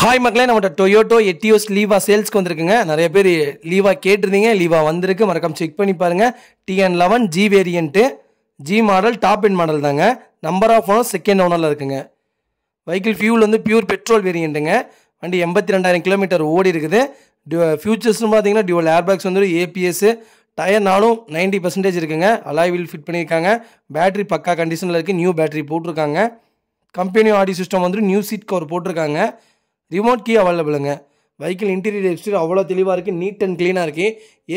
hi மக்களே நம்மளோட Toyota Etios லீவா சேல்ஸ்க்கு வந்திருக்குங்க நிறைய பேர் லீவா கேட்டிருந்தீங்க லீவா வந்திருக்கு மறக்காம செக் பண்ணி பாருங்கள் TN eleven G variant G model top end model தாங்க நம்பர் ஆஃப் ஓனர் செகண்ட் ஓனரில் இருக்குங்க வெஹிக்கிள் ஃபியூல் வந்து பியூர் பெட்ரோல் வேரியண்ட்டுங்க வண்டி எண்பத்தி ரெண்டாயிரம் கிலோமீட்டர் ஓடி இருக்குது ஃபியூச்சர்ஸ்னு பார்த்தீங்கன்னா டியூவல் ஏர்பேக்ஸ் வந்து ஏபிஎஸ் நாளும் நைன்டி பர்சன்டேஜ் இருக்குங்க அலாய் வீல் ஃபிட் பண்ணியிருக்காங்க பேட்ரி பக்கா கண்டிஷனில் இருக்குது நியூ பேட்ரி போட்டிருக்காங்க கம்பெனி ஆடி சிஸ்டம் வந்துட்டு நியூ சீட் கவர் போட்டிருக்காங்க ரிமோட் கீ அவைலபிளுங்க வெஹிக்கிள் இன்டீரியர் எக்ஸ்டீரியர் அவ்வளோ தெளிவாக இருக்குது நீட் அண்ட் க்ளீனாக இருக்குது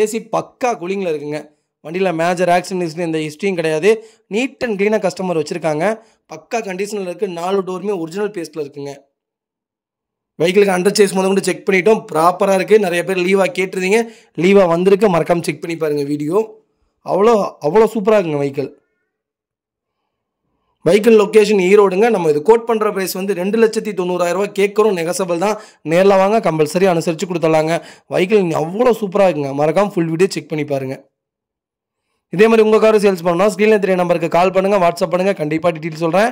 ஏசி பக்கா கூலிங்கில் இருக்குங்க வண்டியில் மேஜர் ஆக்சிடென்ட் இந்த ஹிஸ்ட்ரியும் கிடையாது நீட் அண்ட் க்ளீனாக கஸ்டமர் வச்சுருக்காங்க பக்கா கண்டிஷனில் இருக்குது நாலு டோருமே ஒரிஜினல் பேஸ்ட்டில் இருக்குங்க வெஹிக்கிளுக்கு அண்டர் சேஸ் முதல் கொண்டு செக் பண்ணிட்டோம் ப்ராப்பராக இருக்குது நிறைய பேர் லீவாக கேட்டிருந்தீங்க லீவாக வந்திருக்கு மறக்காமல் செக் பண்ணி பாருங்கள் வீடியோ அவ்வளோ அவ்வளோ சூப்பராக இருக்குங்க வெஹிக்கிள் வெஹிக்கிள் லொக்கேஷன் ஈரோடுங்க நம்ம இது கோட் பண்ணுற ப்ரைஸ் வந்து ரெண்டு லட்சத்தி தொண்ணூறாயிரரூவா கேட்குறோம் நெகசபிள் தான் நேரில் வாங்க கம்பல்சரி அனுசரித்து கொடுத்துடலாங்க வெஹிக்கிள் அவ்வளோ சூப்பராக இருக்குங்க மறக்காமல் ஃபுல் வீடியோ செக் பண்ணி பாருங்கள் இதே மாதிரி உங்கள் காரும் சேல்ஸ் பண்ணணும் ஸ்க்ரீனில் தெரிய நம்பருக்கு கால் பண்ணுங்கள் வாட்ஸ்அப் பண்ணுங்கள் கண்டிப்பாக டீட்டெயில் சொல்கிறேன்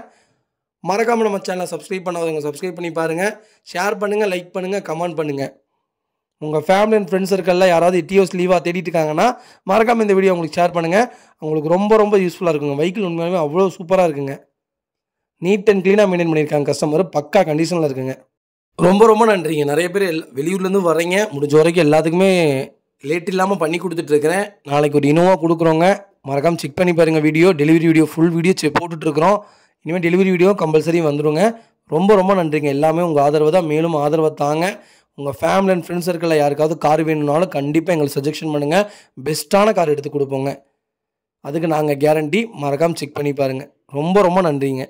மறக்காமல் நம்ம சேனலை சப்ஸ்கிரைப் பண்ணாதவங்க சப்ஸ்கிரைப் பண்ணி பாருங்கள் ஷேர் பண்ணுங்கள் லைக் பண்ணுங்கள் கமெண்ட் பண்ணுங்கள் உங்கள் ஃபேமிலி அண்ட் ஃப்ரெண்ட்ஸ் சர்க்கிளில் யாராவது இட்டியோஸ் லீவாக தேடிட்டுருக்காங்கன்னா மறக்காமல் இந்த வீடியோ உங்களுக்கு ஷேர் பண்ணுங்கள் அவங்களுக்கு ரொம்ப ரொம்ப யூஸ்ஃபுல்லாக இருக்குங்க வெஹிக்கிள் உண்மையாகவே அவ்வளோ சூப்பராக இருக்குங்க நீட் அண்ட் க்ளீனாக மெயின்டைன் பண்ணியிருக்காங்க கஸ்டமர் பக்கா கண்டிஷனில் இருக்குங்க ரொம்ப ரொம்ப நன்றிங்க நிறைய பேர் வெளியூர்லேருந்து வரீங்க முடிஞ்ச வரைக்கும் எல்லாத்துக்குமே லேட் இல்லாமல் பண்ணி கொடுத்துட்ருக்கிறேன் நாளைக்கு ஒரு இனோவாக கொடுக்குறோங்க மறக்காமல் செக் பண்ணி பாருங்கள் video delivery video full video check போட்டுட்ருக்குறோம் இனிமேல் டெலிவரி வீடியோ கம்பல்சரி வந்துடுங்க ரொம்ப ரொம்ப நன்றிங்க எல்லாமே உங்கள் ஆதரவு தான் மேலும் ஆதரவை தாங்க உங்கள் ஃபேமிலி அண்ட் ஃப்ரெண்ட்ஸ் சர்க்கிளில் யாருக்காவது கார் வேணும்னாலும் கண்டிப்பாக எங்களுக்கு சஜெஷன் பண்ணுங்கள் பெஸ்ட்டான கார் எடுத்து கொடுப்போங்க அதுக்கு நாங்கள் கேரண்டி மறக்காமல் செக் பண்ணி பாருங்கள் ரொம்ப ரொம்ப நன்றிங்க